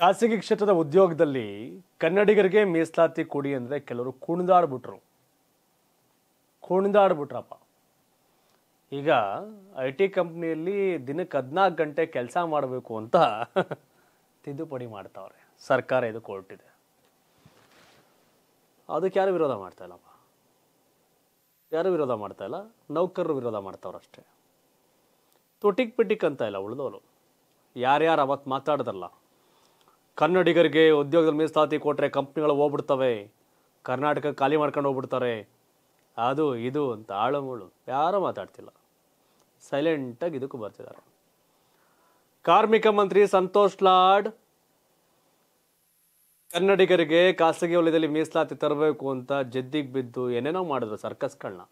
ಖಾಸಗಿ ಕ್ಷೇತ್ರದ ಉದ್ಯೋಗದಲ್ಲಿ ಕನ್ನಡಿಗರಿಗೆ ಮೀಸಲಾತಿ ಕೊಡಿ ಅಂದರೆ ಕೆಲವರು ಕುಣಿದಾಡ್ಬಿಟ್ರು ಕುಣಿದಾಡ್ಬಿಟ್ರಪ್ಪ ಈಗ ಐ ಟಿ ಕಂಪ್ನಿಯಲ್ಲಿ ದಿನಕ್ಕೆ ಹದಿನಾಲ್ಕು ಗಂಟೆ ಕೆಲಸ ಮಾಡಬೇಕು ಅಂತ ತಿದ್ದುಪಡಿ ಮಾಡ್ತಾವ್ರೆ ಸರ್ಕಾರ ಇದು ಕೊಟ್ಟಿದೆ ಅದಕ್ಕೆ ಯಾರು ವಿರೋಧ ಮಾಡ್ತಾ ಇಲ್ಲಪ್ಪ ಯಾರು ವಿರೋಧ ಮಾಡ್ತಾ ಇಲ್ಲ ನೌಕರರು ವಿರೋಧ ಮಾಡ್ತಾವ್ರಷ್ಟೇ ತೊಟಿಕ್ ಪಿಟಿಕ್ ಅಂತ ಇಲ್ಲ ಉಳಿದವರು ಯಾರ್ಯಾರು ಅವತ್ತು ಮಾತಾಡ್ದಲ್ಲ ಕನ್ನಡಿಗರಿಗೆ ಉದ್ಯೋಗದ ಮೀಸಲಾತಿ ಕೊಟ್ಟರೆ ಕಂಪ್ನಿಗಳು ಹೋಗ್ಬಿಡ್ತವೆ ಕರ್ನಾಟಕ ಖಾಲಿ ಮಾಡ್ಕೊಂಡು ಹೋಗ್ಬಿಡ್ತಾರೆ ಅದು ಇದು ಅಂತ ಆಳುಮೂಳು ಯಾರೂ ಮಾತಾಡ್ತಿಲ್ಲ ಸೈಲೆಂಟಾಗಿ ಇದಕ್ಕೂ ಬರ್ತಿದ್ದಾರೆ ಕಾರ್ಮಿಕ ಮಂತ್ರಿ ಸಂತೋಷ್ ಲಾಡ್ ಕನ್ನಡಿಗರಿಗೆ ಖಾಸಗಿ ವಲಯದಲ್ಲಿ ಮೀಸಲಾತಿ ತರಬೇಕು ಅಂತ ಜದ್ದಿಗೆ ಬಿದ್ದು ಏನೇನೋ ಮಾಡಿದ್ರು ಸರ್ಕಸ್ಗಳನ್ನ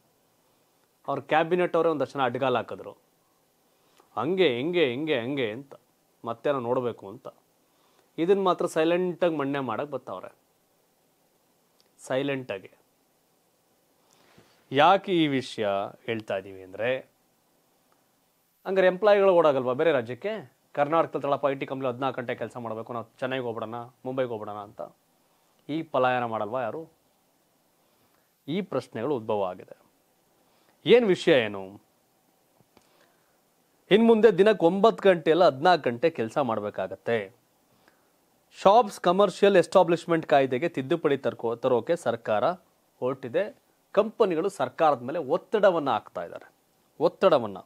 ಅವ್ರ ಕ್ಯಾಬಿನೆಟ್ ಅವರೇ ಒಂದಷ್ಟು ಜನ ಅಡ್ಗಾಲ ಹಾಕಿದ್ರು ಹಂಗೆ ಹಿಂಗೆ ಹಿಂಗೆ ಹಂಗೆ ಅಂತ ಮತ್ತೆ ನಾವು ನೋಡಬೇಕು ಅಂತ ಇದನ್ನು ಮಾತ್ರ ಸೈಲೆಂಟಾಗಿ ಮಣ್ಣೆ ಮಾಡೋಕೆ ಬರ್ತಾವ್ರೆ ಸೈಲೆಂಟಾಗಿ ಯಾಕೆ ಈ ವಿಷಯ ಹೇಳ್ತಾ ಇದ್ದೀವಿ ಅಂದರೆ ಹಂಗಾರೆ ಎಂಪ್ಲಾಯಿಗಳು ಓಡಾಗಲ್ವಾ ಬೇರೆ ರಾಜ್ಯಕ್ಕೆ ಕರ್ನಾಟಕದ ತಳಪ್ಪ ಐ ಟಿ ಕಂಪ್ನಿ ಹದಿನಾಲ್ಕು ಗಂಟೆ ಕೆಲಸ ಮಾಡಬೇಕು ನಾವು ಚೆನ್ನೈಗೆ ಹೋಗ್ಬಿಡೋಣ ಮುಂಬೈಗೆ ಹೋಗ್ಬಿಡೋಣ ಅಂತ ಈ ಪಲಾಯನ ಮಾಡಲ್ವಾ ಯಾರು ಈ ಪ್ರಶ್ನೆಗಳು ಉದ್ಭವ ಆಗಿದೆ ಏನು ವಿಷಯ ಏನು ಇನ್ಮುಂದೆ ಮುಂದೆ ದಿನಕ್ಕೆ ಒಂಬತ್ತು ಗಂಟೆಯಲ್ಲ ಹದಿನಾಲ್ಕು ಗಂಟೆ ಕೆಲಸ ಮಾಡಬೇಕಾಗತ್ತೆ ಶಾಪ್ಸ್ ಕಮರ್ಷಿಯಲ್ ಎಸ್ಟಾಬ್ಲಿಷ್ಮೆಂಟ್ ಕಾಯ್ದೆಗೆ ತಿದ್ದುಪಡಿ ತರ್ಕೋ ತರೋಕೆ ಸರ್ಕಾರ ಹೊರಟಿದೆ ಕಂಪನಿಗಳು ಸರ್ಕಾರದ ಮೇಲೆ ಒತ್ತಡವನ್ನು ಹಾಕ್ತಾ ಇದ್ದಾರೆ ಒತ್ತಡವನ್ನು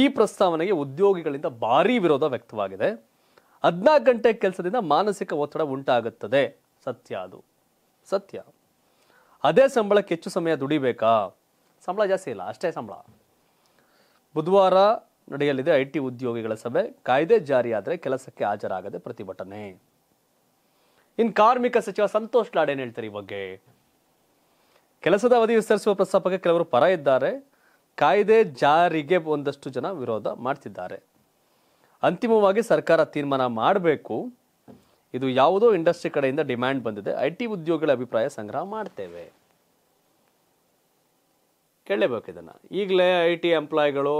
ಈ ಪ್ರಸ್ತಾವನೆಗೆ ಉದ್ಯೋಗಿಗಳಿಂದ ಭಾರೀ ವಿರೋಧ ವ್ಯಕ್ತವಾಗಿದೆ ಹದಿನಾಲ್ಕು ಗಂಟೆ ಕೆಲಸದಿಂದ ಮಾನಸಿಕ ಒತ್ತಡ ಉಂಟಾಗುತ್ತದೆ ಸತ್ಯ ಅದು ಸತ್ಯ ಅದೇ ಸಂಬಳಕ್ಕೆ ಹೆಚ್ಚು ಸಮಯ ದುಡಿಬೇಕಾ ಸಂಬಳ ಜಾಸ್ತಿ ಇಲ್ಲ ಅಷ್ಟೇ ಸಂಬಳ ಬುಧವಾರ ನಡೆಯಲಿದೆ ಐಟಿ ಉದ್ಯೋಗಿಗಳ ಸಭೆ ಕಾಯ್ದೆ ಜಾರಿಯಾದರೆ ಕೆಲಸಕ್ಕೆ ಹಾಜರಾಗದೆ ಪ್ರತಿಭಟನೆ ಇನ್ ಕಾರ್ಮಿಕ ಸಚಿವ ಸಂತೋಷ್ ಲಾಡ್ ಹೇಳ್ತಾರೆ ಈ ಬಗ್ಗೆ ಕೆಲಸದ ಅವಧಿ ವಿಸ್ತರಿಸುವ ಪ್ರಸ್ತಾಪಕ್ಕೆ ಕೆಲವರು ಪರ ಇದ್ದಾರೆ ಕಾಯ್ದೆ ಜಾರಿಗೆ ಒಂದಷ್ಟು ಜನ ವಿರೋಧ ಮಾಡ್ತಿದ್ದಾರೆ ಅಂತಿಮವಾಗಿ ಸರ್ಕಾರ ತೀರ್ಮಾನ ಮಾಡಬೇಕು ಇದು ಯಾವುದೋ ಇಂಡಸ್ಟ್ರಿ ಕಡೆಯಿಂದ ಡಿಮ್ಯಾಂಡ್ ಬಂದಿದೆ ಐ ಟಿ ಉದ್ಯೋಗಿಗಳ ಅಭಿಪ್ರಾಯ ಸಂಗ್ರಹ ಮಾಡ್ತೇವೆ ಕೇಳಲೇಬೇಕು ಇದನ್ನು ಈಗಲೇ ಐ ಟಿ ಎಂಪ್ಲಾಯ್ಗಳು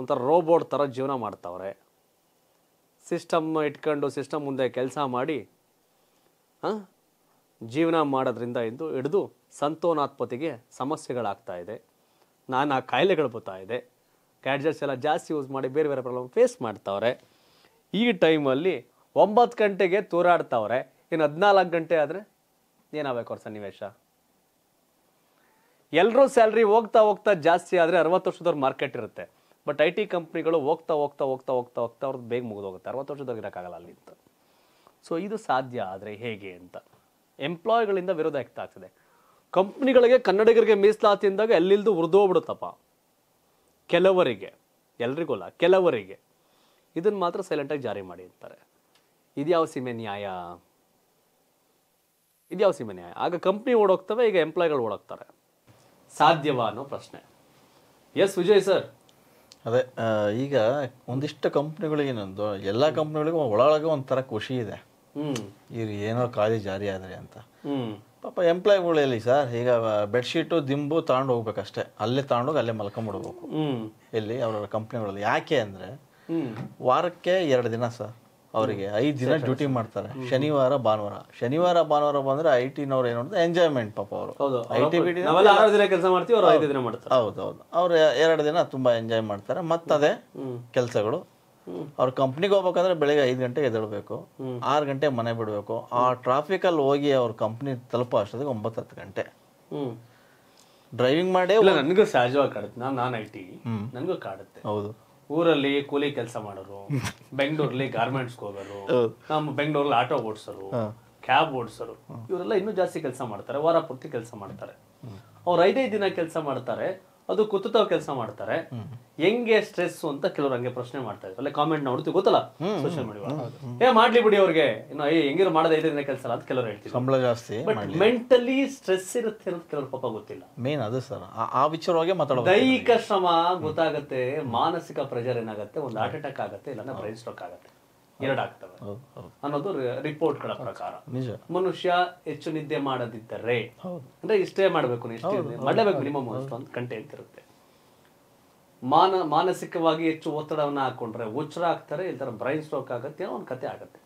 ಒಂಥರ ರೋಬೋಟ್ ಥರ ಜೀವನ ಮಾಡ್ತಾವ್ರೆ ಸಿಸ್ಟಮ್ ಇಟ್ಕೊಂಡು ಸಿಸ್ಟಮ್ ಮುಂದೆ ಕೆಲಸ ಮಾಡಿ ಹಾಂ ಜೀವನ ಮಾಡೋದ್ರಿಂದ ಇಂದು ಹಿಡಿದು ಸಂತೋನಾತ್ಪತಿಗೆ ಸಮಸ್ಯೆಗಳಾಗ್ತಾ ಇದೆ ನಾನಾ ಕಾಯಿಲೆಗಳು ಬರ್ತಾ ಇದೆ ಕ್ಯಾಡ್ಜೆಟ್ಸ್ ಎಲ್ಲ ಜಾಸ್ತಿ ಯೂಸ್ ಮಾಡಿ ಬೇರೆ ಬೇರೆ ಪ್ರಾಬ್ಲಮ್ ಫೇಸ್ ಮಾಡ್ತವ್ರೆ ಈ ಟೈಮಲ್ಲಿ ಒಂಬತ್ತು ಗಂಟೆಗೆ ತೂರಾಡ್ತಾವ್ರೆ ಇನ್ನು ಹದಿನಾಲ್ಕು ಗಂಟೆ ಆದರೆ ಏನಾಗಬೇಕು ಅವ್ರ ಸನ್ನಿವೇಶ ಎಲ್ಲರೂ ಸ್ಯಾಲ್ರಿ ಹೋಗ್ತಾ ಹೋಗ್ತಾ ಜಾಸ್ತಿ ಆದರೆ ಅರವತ್ತು ವರ್ಷದವ್ರ ಮಾರ್ಕೆಟ್ ಇರುತ್ತೆ ಬಟ್ ಐ ಟಿ ಕಂಪ್ನಿಗಳು ಹೋಗ್ತಾ ಹೋಗ್ತಾ ಹೋಗ್ತಾ ಹೋಗ್ತಾ ಹೋಗ್ತಾ ಅವ್ರದ್ದು ಬೇಗ ಮುಗಿದೋಗುತ್ತೆ ಅರವತ್ತು ವರ್ಷದವ್ರಿಗೆ ಇರೋಕ್ಕಾಗಲ್ಲ ಅಲ್ಲಿ ಅಂತ ಸೊ ಇದು ಸಾಧ್ಯ ಆದರೆ ಹೇಗೆ ಅಂತ ಎಂಪ್ಲಾಯ್ಗಳಿಂದ ವಿರೋಧ ವ್ಯಕ್ತ ಆಗ್ತದೆ ಕಂಪ್ನಿಗಳಿಗೆ ಕನ್ನಡಿಗರಿಗೆ ಮೀಸಲಾತಿ ಅಂದಾಗ ಎಲ್ಲಿಲ್ದು ಹೋಗ್ಬಿಡುತ್ತಪ್ಪ ಕೆಲವರಿಗೆ ಎಲ್ರಿಗೂ ಅಲ್ಲ ಕೆಲವರಿಗೆ ಇದನ್ನು ಮಾತ್ರ ಸೈಲೆಂಟಾಗಿ ಜಾರಿ ಮಾಡಿ ಅಂತಾರೆ ಇದ್ಯಾವ ಸೀಮೆ ನ್ಯಾಯ ಇದ್ಯಾವ ಸೀಮೆ ನ್ಯಾಯ ಆಗ ಕಂಪ್ನಿ ಓಡೋಗ್ತವೆ ಈಗ ಎಂಪ್ಲಾಯ್ಗಳು ಓಡೋಗ್ತಾರೆ ಸಾಧ್ಯವಾ ಅನ್ನೋ ಪ್ರಶ್ನೆ ಎಸ್ ವಿಜಯ್ ಸರ್ ಅದೇ ಈಗ ಒಂದಿಷ್ಟು ಕಂಪ್ನಿಗಳಿಗೇನೊಂದು ಏನೊಂದು ಎಲ್ಲ ಕಂಪ್ನಿಗಳಿಗೂ ಒಳಗೆ ಒಂಥರ ಖುಷಿ ಇದೆ ಇವ್ರು ಏನೋ ಖಾಲಿ ಜಾರಿ ಆದರೆ ಅಂತ ಪಾಪ ಎಂಪ್ಲಾಯ್ಗಳು ಎಲ್ಲಿ ಸರ್ ಈಗ ಬೆಡ್ಶೀಟು ದಿಂಬು ತಗೊಂಡು ಹೋಗ್ಬೇಕಷ್ಟೇ ಅಲ್ಲೇ ತಗೊಂಡೋಗಿ ಅಲ್ಲೇ ಮಲ್ಕೊಂಡ್ಬಿಡ್ಬೇಕು ಎಲ್ಲಿ ಅವರ ಕಂಪ್ನಿಗಳಲ್ಲಿ ಯಾಕೆ ಅಂದರೆ ವಾರಕ್ಕೆ ಎರಡು ದಿನ ಸರ್ ಅವರಿಗೆ ಐದು ದಿನ ಡ್ಯೂಟಿ ಮಾಡ್ತಾರೆ ಶನಿವಾರ ಭಾನುವಾರ ಶನಿವಾರ ಭಾನುವಾರ ಬಂದ್ರೆ ಐ ಟಿನವ್ರು ಏನು ಮಾಡಿದ್ರೆ ಎಂಜಾಯ್ಮೆಂಟ್ ಪಾಪ ಅವರು ಐ ಟಿ ಬಿ ಕೆಲಸ ಮಾಡ್ತೀವಿ ಅವರು ಐದು ದಿನ ಮಾಡ್ತಾರೆ ಹೌದೌದು ಅವ್ರು ಎರಡು ದಿನ ತುಂಬಾ ಎಂಜಾಯ್ ಮಾಡ್ತಾರೆ ಮತ್ತದೇ ಕೆಲಸಗಳು ಅವ್ರ ಕಂಪ್ನಿಗೆ ಹೋಗ್ಬೇಕಂದ್ರೆ ಬೆಳಿಗ್ಗೆ ಐದು ಗಂಟೆ ಎದ್ದೇಳಬೇಕು ಆರು ಗಂಟೆ ಮನೆ ಬಿಡಬೇಕು ಆ ಟ್ರಾಫಿಕ್ ಅಲ್ಲಿ ಹೋಗಿ ಅವ್ರ ಕಂಪ್ನಿ ತಲುಪೋ ಅಷ್ಟೊತ್ತಿಗೆ ಒಂಬತ್ತು ಹತ್ತು ಗಂಟೆ ಡ್ರೈವಿಂಗ್ ಮಾಡಿ ನನಗೂ ಸಹಜವಾಗಿ ಕಾಡುತ್ತೆ ನಾನು ಐ ಟಿ ನನಗೂ ಕಾಡುತ್ತೆ ಹೌದು ಊರಲ್ಲಿ ಕೂಲಿ ಕೆಲಸ ಮಾಡೋರು ಬೆಂಗಳೂರಲ್ಲಿ ಗಾರ್ಮೆಂಟ್ಸ್ ಹೋಗೋರು ನಮ್ಮ ಬೆಂಗಳೂರಲ್ಲಿ ಆಟೋ ಓಡಿಸೋರು ಕ್ಯಾಬ್ ಓಡಿಸೋರು ಇವರೆಲ್ಲ ಇನ್ನೂ ಜಾಸ್ತಿ ಕೆಲಸ ಮಾಡ್ತಾರೆ ವಾರ ಪೂರ್ತಿ ಕೆಲಸ ಮಾಡ್ತಾರೆ ಅವ್ರು ಐದೈದು ದಿನ ಕೆಲಸ ಮಾಡ್ತಾರೆ ಅದು ಕೂತು ಕೆಲಸ ಮಾಡ್ತಾರೆ ಹೆಂಗೆ ಸ್ಟ್ರೆಸ್ ಅಂತ ಕೆಲವರು ಹಂಗೆ ಪ್ರಶ್ನೆ ಮಾಡ್ತಾ ಇದ್ರು ಅಲ್ಲೇ ಕಾಮೆಂಟ್ ನೋಡ್ತೀವಿ ಗೊತ್ತಲ್ಲ ಸೋಷಿಯಲ್ ಮೀಡಿಯಾ ಏ ಮಾಡ್ಲಿ ಬಿಡಿ ಅವ್ರಿಗೆ ಇನ್ನು ಏ ಹೆಂಗಿರೋ ಮಾಡೋದೇ ಕೆಲಸ ಅಂತ ಕೆಲವರು ಹೇಳ್ತೀವಿ ಸಂಬಳ ಜಾಸ್ತಿ ಬಟ್ ಮೆಂಟಲಿ ಸ್ಟ್ರೆಸ್ ಇರುತ್ತೆ ಅಂತ ಕೆಲವರು ಪಾಪ ಗೊತ್ತಿಲ್ಲ ಮೇನ್ ಅದು ಸರ್ ಆ ವಿಚಾರವಾಗಿ ಮಾತಾಡೋದು ದೈಹಿಕ ಶ್ರಮ ಗೊತ್ತಾಗುತ್ತೆ ಮಾನಸಿಕ ಪ್ರೆಷರ್ ಏನಾಗುತ್ತೆ ಒಂದು ಹಾರ್ಟ್ ಅಟ್ಯಾಕ್ ಆಗುತ್ತೆ ಇಲ್ಲಾಂದ್ರೆ ಬ್ರೈನ್ ಸ್ಟ್ರೋಕ್ ಆಗುತ್ತೆ ಎರಡಾಗ್ತವೆ ಅನ್ನೋದು ರಿಪೋರ್ಟ್ಗಳ ಪ್ರಕಾರ ಮನುಷ್ಯ ಹೆಚ್ಚು ನಿದ್ದೆ ಮಾಡದಿದ್ದರೆ ಅಂದ್ರೆ ಇಷ್ಟೇ ಮಾಡಬೇಕು ಮಾಡಲೇಬೇಕು ಮಿನಿಮಮ್ ಒಂದು ಗಂಟೆ ಅಂತಿರುತ್ತೆ ಮಾನ ಮಾನಸಿಕವಾಗಿ ಹೆಚ್ಚು ಒತ್ತಡವನ್ನು ಹಾಕೊಂಡ್ರೆ ಉಚ್ಚರ ಆಗ್ತಾರೆ ಬ್ರೈನ್ ಸ್ಟ್ರೋಕ್ ಆಗುತ್ತೆ ಒಂದು ಕತೆ ಆಗುತ್ತೆ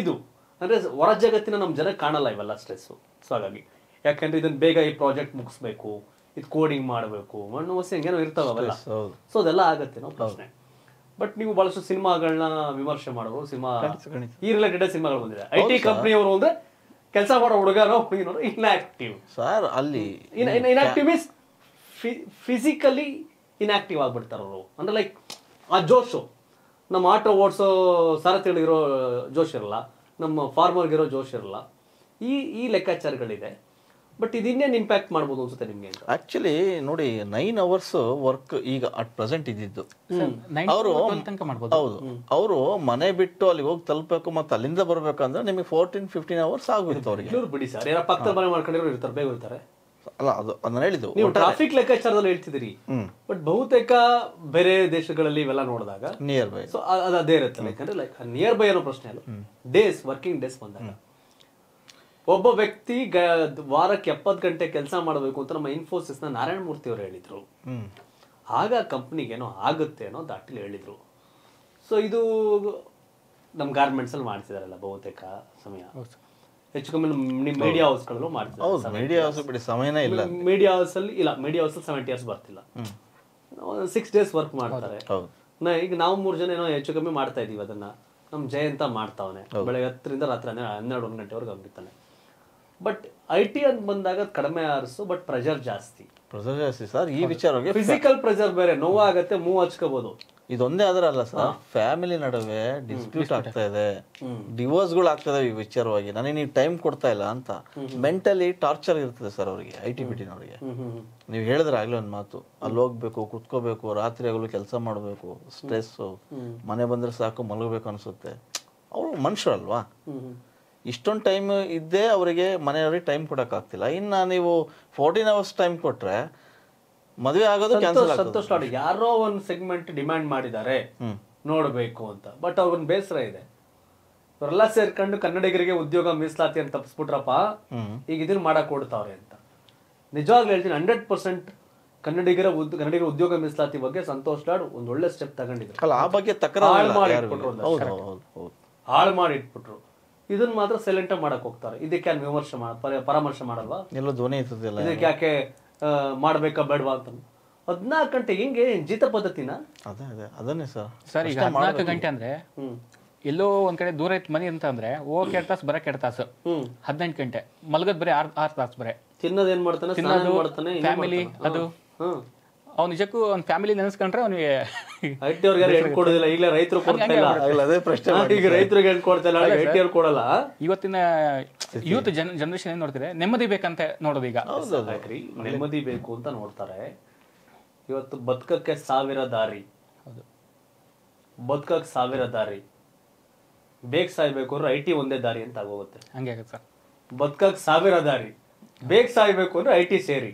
ಇದು ಅಂದ್ರೆ ಹೊರ ಜಗತ್ತಿನ ನಮ್ಮ ಜನ ಕಾಣಲ್ಲ ಇವೆಲ್ಲ ಸ್ಟ್ರೆಸ್ಸು ಸೊ ಹಾಗಾಗಿ ಯಾಕಂದ್ರೆ ಇದನ್ನ ಬೇಗ ಈ ಪ್ರಾಜೆಕ್ಟ್ ಮುಗಿಸ್ಬೇಕು ಇದು ಕೋಡಿಂಗ್ ಮಾಡಬೇಕು ಮಣ್ಣು ಹೊಸ ಹೆಂಗೇನೋ ಇರ್ತಾವಲ್ಲ ಸೊ ಅದೆಲ್ಲ ಆಗತ್ತೆ ನಾವು ಪ್ರಶ್ನೆ ಬಟ್ ನೀವು ಬಹಳಷ್ಟು ಸಿನಿಮಾಗಳನ್ನ ವಿಮರ್ಶೆ ಮಾಡಬಹುದು ಸಿನಿಮಾ ಈ ರಿಲೇಟೆಡ್ ಸಿನಿಮಾಗಳು ಬಂದಿದೆ ಐ ಟಿ ಕಂಪ್ನಿಯವರು ಅಂದ್ರೆ ಕೆಲಸ ಮಾಡೋ ಹುಡುಗರು ಹುಡುಗಿನೋ ಇನ್ಆಕ್ಟಿವ್ ಸರ್ ಅಲ್ಲಿ ಇನ್ಆಕ್ಟಿವ್ ಮೀನ್ಸ್ ಫಿಸಿಕಲಿ ಇನ್ಆಕ್ಟಿವ್ ಆಗಿಬಿಡ್ತಾರೆ ಅವರು ಅಂದ್ರೆ ಲೈಕ್ ಆ ಜೋಶು ನಮ್ಮ ಆಟೋ ಓಡಿಸೋ ಸಾರಥಿಗಳಿರೋ ಜೋಶ್ ಇರಲ್ಲ ನಮ್ಮ ಫಾರ್ಮರ್ಗಿರೋ ಜೋಶ್ ಇರಲ್ಲ ಈ ಈ ಲೆಕ್ಕಾಚಾರಗಳಿದೆ ಬಟ್ ಇದನ್ನೇನು ಇಂಪ್ಯಾಕ್ಟ್ ಮಾಡ್ಬೋದು ಅನ್ಸುತ್ತೆ ನಿಮಗೆ ಆಕ್ಚುಲಿ ನೋಡಿ ನೈನ್ ಅವರ್ಸ್ ವರ್ಕ್ ಈಗ ಅಟ್ ಪ್ರೆಸೆಂಟ್ ಇದ್ದಿದ್ದು ಅವರು ಹೌದು ಅವರು ಮನೆ ಬಿಟ್ಟು ಅಲ್ಲಿಗೆ ಹೋಗಿ ತಲುಪಬೇಕು ಮತ್ತೆ ಅಲ್ಲಿಂದ ಬರಬೇಕಂದ್ರೆ ನಿಮಗೆ ಫೋರ್ಟೀನ್ ಫಿಫ್ಟೀನ್ ಅವರ್ಸ್ ಆಗುತ್ತೆ ಅವ್ರಿಗೆ ಬಿಡಿ ಸರ್ ಯಾರ ಪಕ್ಕದ ಮನೆ ಮಾಡ್ಕೊಂಡಿರೋ ಇರ್ತಾರೆ ಬೇಗ ಇರ್ತಾರೆ ಅಲ್ಲ ಅದು ಅದನ್ನ ಹೇಳಿದ್ದು ನೀವು ಟ್ರಾಫಿಕ್ ಲೆಕ್ಕಾಚಾರದಲ್ಲಿ ಹೇಳ್ತಿದ್ದೀರಿ ಬಟ್ ಬಹುತೇಕ ಬೇರೆ ದೇಶಗಳಲ್ಲಿ ಇವೆಲ್ಲ ನೋಡಿದಾಗ ನಿಯರ್ ಬೈ ಸೊ ಅದೇ ಇರುತ್ತೆ ಯಾಕಂದ್ರೆ ಲೈಕ್ ನಿಯರ್ ಬೈ ಅನ್ನೋ ಪ್ರಶ್ನೆ ಅಲ್ಲ ಡೇಸ್ ವರ್ಕಿಂಗ್ ಡೇಸ್ ಬಂದಾಗ ಒಬ್ಬ ವ್ಯಕ್ತಿ ವಾರಕ್ಕೆ ಎಪ್ಪತ್ತು ಗಂಟೆ ಕೆಲಸ ಮಾಡಬೇಕು ಅಂತ ನಮ್ಮ ಇನ್ಫೋಸಿಸ್ ನ ನಾರಾಯಣ ಮೂರ್ತಿ ಅವರು ಹೇಳಿದ್ರು ಆಗ ಕಂಪ್ನಿಗೇನೋ ಆಗುತ್ತೆ ಅನ್ನೋ ಹೇಳಿದ್ರು ಹೇಳಿದ್ರು ಸೊ ಇದು ನಮ್ಮ ಅಲ್ಲಿ ಮಾಡ್ತಿದಾರಲ್ಲ ಬಹುತೇಕ ಸಮಯ ಹೆಚ್ಚು ಕಮ್ಮಿ ನಿಮ್ಮ ಮೀಡಿಯಾ ಹೌಸ್ಗಳಲ್ಲೂ ಮಾಡ್ತಿದ್ದಾರೆ ಮೀಡಿಯಾ ಹೌಸ್ ಬಿಡಿ ಸಮಯನೇ ಇಲ್ಲ ಮೀಡಿಯಾ ಅಲ್ಲಿ ಇಲ್ಲ ಮೀಡಿಯಾ ಅಲ್ಲಿ ಸೆವೆಂಟಿ ಇಯರ್ಸ್ ಬರ್ತಿಲ್ಲ ಸಿಕ್ಸ್ ಡೇಸ್ ವರ್ಕ್ ಮಾಡ್ತಾರೆ ಈಗ ನಾವು ಮೂರು ಜನ ಏನೋ ಹೆಚ್ಚು ಕಮ್ಮಿ ಮಾಡ್ತಾ ಇದೀವಿ ಅದನ್ನ ನಮ್ಮ ಜಯಂತ ಮಾಡ್ತಾವನೆ ಬೆಳಗ್ಗೆ ಹತ್ತರಿಂದ ರಾತ್ರಿ ಹನ್ನೆರಡು ಹನ್ನೆರಡು ಒಂದು ಗಂಟೆವರೆಗೆ ಹೋಗಿರ್ತಾನೆ ಬಟ್ ಐ ಟಿ ಅಂತ ಬಂದಾಗ ಕಡಿಮೆ ಆರ್ಸು ಬಟ್ ಪ್ರೆಷರ್ ಜಾಸ್ತಿ ಪ್ರೆಷರ್ ಜಾಸ್ತಿ ಸರ್ ಈ ವಿಚಾರವಾಗಿ ಫಿಸಿಕಲ್ ಪ್ರೆಷರ್ ಬೇರೆ ಆಗುತ್ತೆ ಮೂವ್ ಹಚ್ಕೋಬಹುದು ಇದೊಂದೇ ಆದ್ರೆ ಅಲ್ಲ ಸರ್ ಫ್ಯಾಮಿಲಿ ನಡುವೆ ಡಿಸ್ಪ್ಯೂಟ್ ಆಗ್ತಾ ಇದೆ ಡಿವೋರ್ಸ್ ಗಳು ಆಗ್ತಾ ಈ ವಿಚಾರವಾಗಿ ನನಗೆ ನೀವು ಟೈಮ್ ಕೊಡ್ತಾ ಇಲ್ಲ ಅಂತ ಮೆಂಟಲಿ ಟಾರ್ಚರ್ ಇರ್ತದೆ ಸರ್ ಅವರಿಗೆ ಐ ಟಿ ಅವರಿಗೆ ನೀವು ಹೇಳಿದ್ರೆ ಆಗ್ಲೇ ಒಂದು ಮಾತು ಅಲ್ಲಿ ಹೋಗ್ಬೇಕು ಕುತ್ಕೋಬೇಕು ರಾತ್ರಿ ಆಗಲು ಕೆಲಸ ಮಾಡಬೇಕು ಸ್ಟ್ರೆಸ್ಸು ಮನೆ ಬಂದ್ರೆ ಸಾಕು ಮಲಗಬೇಕು ಅನ್ಸುತ್ತೆ ಅವರು ಮನುಷ್ಯರಲ್ವಾ ಇಷ್ಟೊಂದು ಟೈಮ್ ಇದ್ದೇ ಅವರಿಗೆ ಮನೆಯವರಿಗೆ ಟೈಮ್ ಕೊಡೋಕ್ಕಾಗ್ತಿಲ್ಲ ಇನ್ನು ನೀವು ಫೋರ್ಟೀನ್ ಅವರ್ಸ್ ಟೈಮ್ ಕೊಟ್ಟರೆ ಮದುವೆ ಆಗೋದು ಕ್ಯಾನ್ಸಲ್ ಸಂತೋಷ್ ಯಾರೋ ಒಂದು ಸೆಗ್ಮೆಂಟ್ ಡಿಮ್ಯಾಂಡ್ ಮಾಡಿದ್ದಾರೆ ನೋಡಬೇಕು ಅಂತ ಬಟ್ ಅವ್ರ ಬೇಸರ ಇದೆ ಅವರೆಲ್ಲ ಸೇರ್ಕೊಂಡು ಕನ್ನಡಿಗರಿಗೆ ಉದ್ಯೋಗ ಮೀಸಲಾತಿ ಅಂತ ತಪ್ಪಿಸ್ಬಿಟ್ರಪ್ಪ ಈಗ ಇದನ್ನ ಮಾಡಕ್ ಕೊಡ್ತಾವ್ರೆ ಅಂತ ನಿಜವಾಗ್ಲೂ ಹೇಳ್ತೀನಿ ಹಂಡ್ರೆಡ್ ಪರ್ಸೆಂಟ್ ಕನ್ನಡಿಗರ ಕನ್ನಡಿಗರ ಉದ್ಯೋಗ ಮೀಸಲಾತಿ ಬಗ್ಗೆ ಸಂತೋಷ್ ಲಾಡ್ ಒಂದ್ ಒಳ್ಳೆ ಸ್ಟೆಪ್ ತಗೊಂಡಿದ್ರು ಹಾಳು ಮಾಡಿ ಹಾಳು ಮಾಡಿ ಇಟ್ಬಿಟ್ರು ಇದನ್ನ ಮಾತ್ರ ಸೈಲೆಂಟ್ ಮಾಡಕ್ ಹೋಗ್ತಾರೆ ಇದಕ್ಕೆ ಅಲ್ಲಿ ವಿಮರ್ಶೆ ಮಾಡ ಪರಾಮರ್ಶೆ ಮಾಡಲ್ವಾ ಎಲ್ಲ ಧ್ವನಿ ಇರ್ತದಿಲ್ಲ ಇದಕ್ಕೆ ಯಾಕೆ ಮಾಡ್ಬೇಕಾ ಬೇಡವಾ ಅಂತ ಹದಿನಾಲ್ಕು ಗಂಟೆ ಹೆಂಗೆ ಜೀತ ಪದ್ಧತಿನ ಅದೇ ಅದೇ ಅದನ್ನೇ ಸರ್ ಸರ್ ಈಗ ಗಂಟೆ ಅಂದ್ರೆ ಎಲ್ಲೋ ಒಂದ್ ಕಡೆ ದೂರ ಐತ್ ಮನಿ ಅಂತ ಅಂದ್ರೆ ಓ ಕೆಟ್ಟ ತಾಸು ಬರ ಕೆಟ್ಟ ತಾಸು ಹದಿನೆಂಟು ಗಂಟೆ ಮಲಗದ್ ಬರೀ ಆರ್ ಆರ್ ತಾಸು ಬರೀ ತಿನ್ನೋದು ಏನ್ ಮಾಡ್ತಾನೆ ಫ್ಯಾಮಿಲಿ ಅದು ಅವ್ನು ನಿಜಕ್ಕೂ ಅವ್ನ ಫ್ಯಾಮಿಲಿ ನೆನೆಸ್ಕೊಂಡ್ರೆ ಅವನಿಗೆ ಅವ್ರಿಗೆ ಹೆಣ್ಣು ಕೊಡೋದಿಲ್ಲ ಈಗಲೇ ರೈತರು ಅದೇ ಪ್ರಶ್ನೆ ಈಗ ರೈತರಿಗೆ ಹೆಣ್ಣು ಕೊಡ್ತಾ ಇಲ್ಲ ಕೊಡಲ್ಲ ಇವತ್ತಿನ ಯೂತ್ ಜನ ಜನರೇಷನ್ ಏನು ನೋಡ್ತಿದೆ ನೆಮ್ಮದಿ ಬೇಕಂತ ನೋಡೋದು ಈಗ ನೆಮ್ಮದಿ ಬೇಕು ಅಂತ ನೋಡ್ತಾರೆ ಇವತ್ತು ಬದುಕಕ್ಕೆ ಸಾವಿರ ದಾರಿ ಹೌದು ಬದುಕಕ್ಕೆ ಸಾವಿರ ದಾರಿ ಬೇಗ ಸಾಯ್ಬೇಕು ಅಂದ್ರೆ ಐ ಟಿ ಒಂದೇ ದಾರಿ ಅಂತ ಆಗೋಗುತ್ತೆ ಹಂಗೆ ಆಗುತ್ತೆ ಸರ್ ಬದುಕಕ್ಕೆ ಸಾವಿರ ದಾರಿ ಬೇಗ ಸಾಯ್ಬೇಕು ಅಂದ್ರೆ ಐ ಟಿ ಸೇರಿ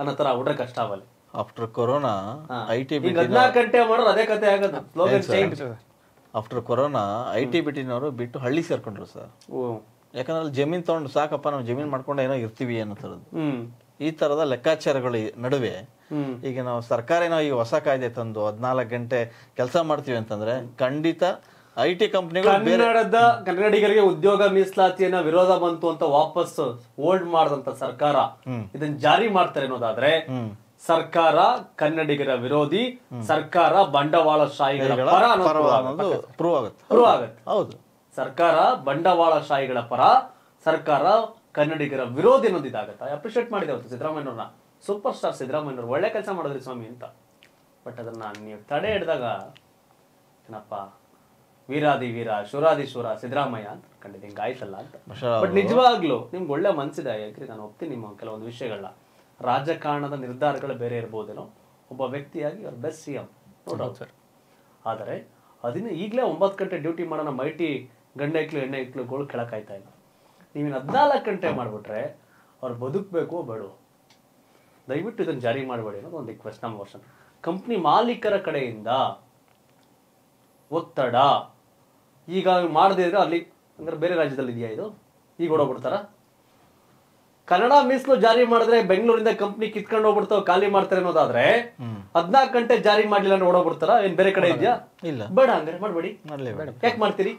ಅನ್ನೋ ಥರ ಕಷ್ಟ ಆಗಲ್ಲ ಆಫ್ಟರ್ ಕೊರೋನಾ ಐ ಟಿ ಗಂಟೆ ಅದೇ ಆಫ್ಟರ್ ಕೊರೋನಾ ಐ ಟಿ ಬಿಟಿನವರು ಬಿಟ್ಟು ಹಳ್ಳಿ ಸೇರ್ಕೊಂಡ್ರು ಸರ್ ಯಾಕಂದ್ರೆ ಅಲ್ಲಿ ಜಮೀನ್ ತಗೊಂಡು ಸಾಕಪ್ಪ ನಾವು ಜಮೀನ್ ಮಾಡ್ಕೊಂಡು ಏನೋ ಇರ್ತೀವಿ ಅನ್ನೋ ತರದ್ ಈ ತರದ ಲೆಕ್ಕಾಚಾರಗಳ ನಡುವೆ ಈಗ ನಾವು ಸರ್ಕಾರ ಏನೋ ಈ ಹೊಸ ಕಾಯ್ದೆ ತಂದು ಹದಿನಾಲ್ಕು ಗಂಟೆ ಕೆಲಸ ಮಾಡ್ತೀವಿ ಅಂತಂದ್ರೆ ಖಂಡಿತ ಐ ಟಿ ಕಂಪ್ನಿಗಳು ಕನ್ನಡದ ಕನ್ನಡಿಗರಿಗೆ ಉದ್ಯೋಗ ಮೀಸಲಾತಿಯನ್ನ ವಿರೋಧ ಬಂತು ಅಂತ ವಾಪಸ್ ಹೋಲ್ಡ್ ಮಾಡಿದಂತ ಸರ್ಕಾರ ಇದನ್ನ ಜಾರಿ ಮಾಡ್ತಾರೆ ಅನ್ನೋದಾದ್ರೆ ಸರ್ಕಾರ ಕನ್ನಡಿಗರ ವಿರೋಧಿ ಸರ್ಕಾರ ಶಾಹಿಗಳ ಪರ ಪ್ರೂವ್ ಆಗುತ್ತೆ ಹೌದು ಸರ್ಕಾರ ಬಂಡವಾಳ ಶಾಹಿಗಳ ಪರ ಸರ್ಕಾರ ಕನ್ನಡಿಗರ ವಿರೋಧಿ ಅನ್ನೋದು ಇದಾಗತ್ತೆ ಅಪ್ರಿಷಿಯೇಟ್ ಮಾಡಿದೆ ಅವತ್ತು ಸೂಪರ್ ಸ್ಟಾರ್ ಸಿದ್ದರಾಮಯ್ಯವ್ರು ಒಳ್ಳೆ ಕೆಲಸ ಮಾಡಿದ್ರಿ ಸ್ವಾಮಿ ಅಂತ ಬಟ್ ಅದನ್ನ ನೀವು ತಡೆ ಹಿಡಿದಾಗ ಏನಪ್ಪ ವೀರಾದಿ ವೀರ ಶೂರಾದಿ ಶುರ ಸಿದ್ದರಾಮಯ್ಯ ಅಂತ ಕಂಡಿದ್ದೆ ಹಿಂಗಾಯ್ತಲ್ಲ ಅಂತ ಬಟ್ ನಿಜವಾಗ್ಲೂ ನಿಮ್ಗೆ ಒಳ್ಳೆ ಮನ್ಸಿದೆ ಯಾಕ್ರಿ ನಾನು ಒಪ್ತೀನಿ ನಿಮ್ಮ ಕೆಲವೊಂದು ವಿಷಯಗಳನ್ನ ರಾಜಕಾರಣದ ನಿರ್ಧಾರಗಳು ಬೇರೆ ಇರ್ಬೋದೇನೋ ಒಬ್ಬ ವ್ಯಕ್ತಿಯಾಗಿ ಅವ್ರ ಬೆಸ್ಟ್ ಸಿ ಎಂ ಸರ್ ಆದರೆ ಅದನ್ನು ಈಗಲೇ ಒಂಬತ್ತು ಗಂಟೆ ಡ್ಯೂಟಿ ಮಾಡೋಣ ಮೈಟಿ ಗಂಡೆ ಟಿ ಎಣ್ಣೆ ಇಕ್ಳುಗಳು ಕೆಳಕಾಯ್ತಾ ಇಲ್ಲ ನೀವಿನ ಹದಿನಾಲ್ಕು ಗಂಟೆ ಮಾಡಿಬಿಟ್ರೆ ಅವ್ರು ಬದುಕಬೇಕು ಬೇಡ ದಯವಿಟ್ಟು ಇದನ್ನು ಜಾರಿ ಮಾಡಬೇಡಿ ಅನ್ನೋದು ಒಂದು ರಿಕ್ವೆಸ್ಟ್ ನಮ್ಮ ವರ್ಷನ್ ಕಂಪ್ನಿ ಮಾಲೀಕರ ಕಡೆಯಿಂದ ಒತ್ತಡ ಈಗ ಮಾಡದೇ ಇದ್ರೆ ಅಲ್ಲಿ ಅಂದ್ರೆ ಬೇರೆ ರಾಜ್ಯದಲ್ಲಿ ಇದೆಯಾ ಇದು ಈಗ ಓಡೋಗ್ಬಿಡ್ತಾರಾ ಕನ್ನಡ ಮೀಸಲು ಜಾರಿ ಮಾಡಿದ್ರೆ ಬೆಂಗಳೂರಿಂದ ಕಂಪ್ನಿ ಕಿತ್ಕೊಂಡು ಹೋಗ್ಬಿಡ್ತಾವ ಖಾಲಿ ಮಾಡ್ತಾರೆ ಅನ್ನೋದಾದ್ರೆ ಹದ್ನಾಲ್ಕು ಗಂಟೆ ಜಾರಿ ಮಾಡ್ಲಿಲ್ಲ ಓಡೋಗ್ಬಿಡ್ತಾರ ಏನ್ ಬೇರೆ ಕಡೆ ಇದೆಯಾ ಇಲ್ಲ ಬೇಡ ಹಂಗಾರೆ ಮಾಡ್ಬೇಡಿ ಯಾಕೆ ಮಾಡ್ತೀರಿ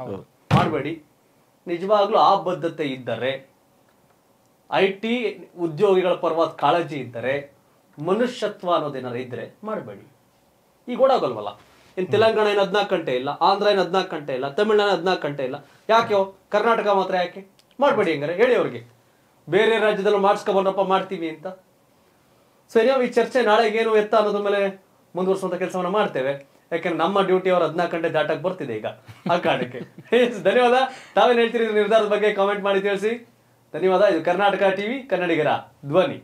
ಮಾಡ್ಬೇಡಿ ನಿಜವಾಗ್ಲೂ ಆ ಬದ್ಧತೆ ಇದ್ದರೆ ಐ ಟಿ ಉದ್ಯೋಗಿಗಳ ಪರವಾದ ಕಾಳಜಿ ಇದ್ದರೆ ಮನುಷ್ಯತ್ವ ಅನ್ನೋದೇನಾರ ಇದ್ರೆ ಮಾಡಬೇಡಿ ಈಗ ಓಡಾಗಲ್ವಲ್ಲ ಇನ್ ತೆಲಂಗಾಣ ಏನು ಹದ್ನಾಲ್ಕು ಗಂಟೆ ಇಲ್ಲ ಆಂಧ್ರ ಏನು ಹದ್ನಾಲ್ಕು ಗಂಟೆ ಇಲ್ಲ ತಮಿಳ್ನಾಡು ಹದ್ನಾಲ್ಕು ಗಂಟೆ ಇಲ್ಲ ಯಾಕೆ ಕರ್ನಾಟಕ ಮಾತ್ರ ಯಾಕೆ ಮಾಡಬೇಡಿ ಹಂಗಾರೆ ಹೇಳಿ ಅವ್ರಿಗೆ ಬೇರೆ ರಾಜ್ಯದಲ್ಲೂ ಮಾಡಿಸ್ಕೊಬಾರಪ್ಪ ಮಾಡ್ತೀವಿ ಅಂತ ಸೊ ಈ ಚರ್ಚೆ ನಾಳೆಗೆ ಏನು ಎತ್ತ ಅನ್ನೋದ್ರ ಮೇಲೆ ಮುಂದುವರಿಸುವಂತ ಕೆಲಸವನ್ನ ಮಾಡ್ತೇವೆ ಯಾಕಂದ್ರೆ ನಮ್ಮ ಡ್ಯೂಟಿ ಅವರು ಹದಿನಾಲ್ಕು ಗಂಟೆ ದಾಟಕ್ಕೆ ಬರ್ತಿದೆ ಈಗ ಆ ಕಾರಣಕ್ಕೆ ಧನ್ಯವಾದ ತಾವೇನು ಹೇಳ್ತೀರಿ ನಿರ್ಧಾರದ ಬಗ್ಗೆ ಕಾಮೆಂಟ್ ಮಾಡಿ ತಿಳಿಸಿ ಧನ್ಯವಾದ ಇದು ಕರ್ನಾಟಕ ಟಿವಿ ಕನ್ನಡಿಗರ ಧ್ವನಿ